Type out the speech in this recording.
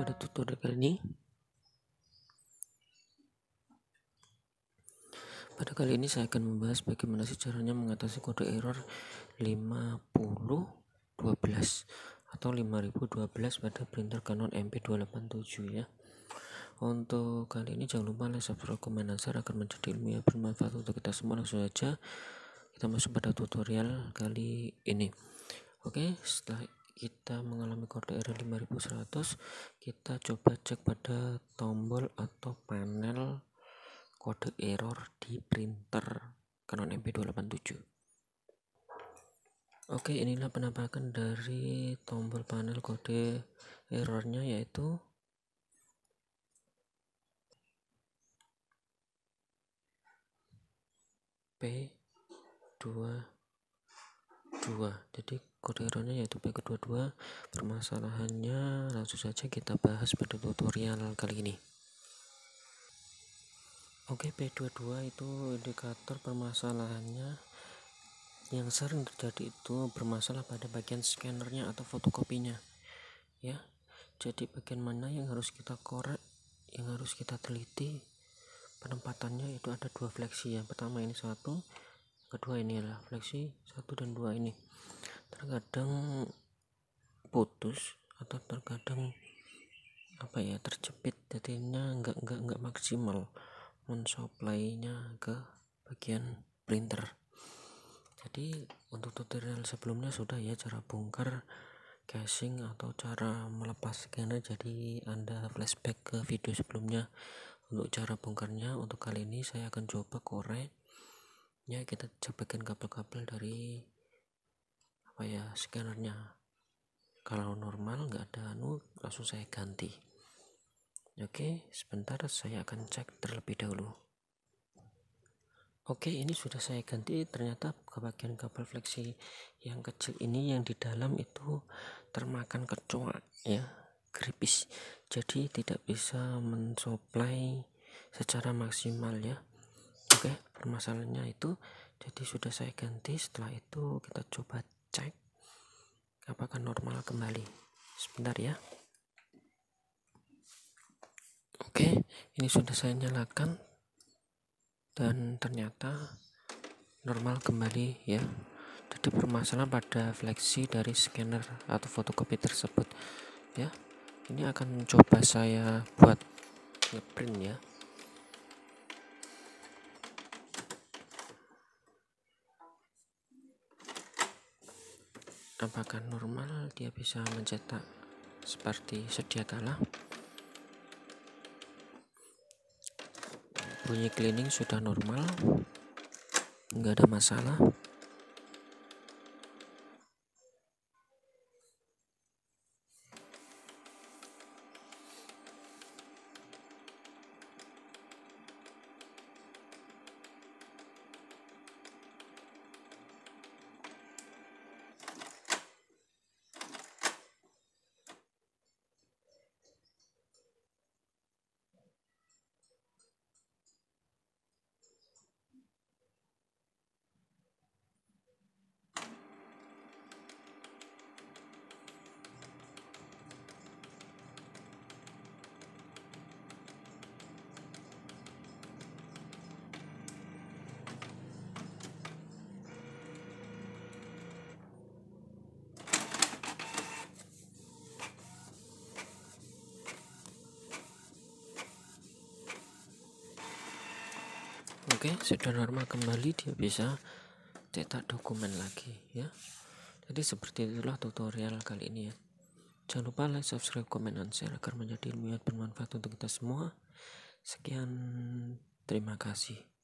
pada tutorial kali ini pada kali ini saya akan membahas bagaimana sih caranya mengatasi kode error 5012 atau 5012 pada printer Canon MP287 ya untuk kali ini jangan lupa like, subscribe, komen, dan share akan menjadi ilmu yang bermanfaat untuk kita semua langsung saja kita masuk pada tutorial kali ini oke setelah kita mengalami kode error 5100 kita coba cek pada tombol atau panel kode error di printer Canon MP287 oke inilah penampakan dari tombol panel kode errornya yaitu P22 jadi kode errornya yaitu P22 permasalahannya langsung saja kita bahas pada tutorial kali ini Oke P22 itu indikator permasalahannya yang sering terjadi itu bermasalah pada bagian scannernya atau fotokopinya ya jadi bagian mana yang harus kita korek yang harus kita teliti penempatannya itu ada dua fleksi yang pertama ini satu kedua ini adalah fleksi satu dan dua ini terkadang putus atau terkadang apa ya terjepit jadinya nggak nggak nggak maksimal mensuplainya ke bagian printer jadi untuk tutorial sebelumnya sudah ya cara bongkar casing atau cara melepas scanner jadi anda flashback ke video sebelumnya untuk cara bongkarnya untuk kali ini saya akan coba korek ya kita coba kabel-kabel dari apa ya scannernya kalau normal nggak ada anu langsung saya ganti oke sebentar saya akan cek terlebih dahulu oke ini sudah saya ganti ternyata bagian kabel fleksi yang kecil ini yang di dalam itu termakan kecoa ya gripis jadi tidak bisa mensuplai secara maksimal ya oke permasalahannya itu jadi sudah saya ganti setelah itu kita coba cek apakah normal kembali sebentar ya oke ini sudah saya nyalakan dan ternyata normal kembali ya jadi permasalahan pada fleksi dari scanner atau fotokopi tersebut ya ini akan coba saya buat ngeprint ya apakah normal dia bisa mencetak seperti sedia kalah? bunyi cleaning sudah normal nggak ada masalah Oke, sudah normal kembali dia bisa cetak dokumen lagi ya. Jadi seperti itulah tutorial kali ini ya. Jangan lupa like, subscribe, comment, dan share agar menjadi ilmu yang bermanfaat untuk kita semua. Sekian, terima kasih.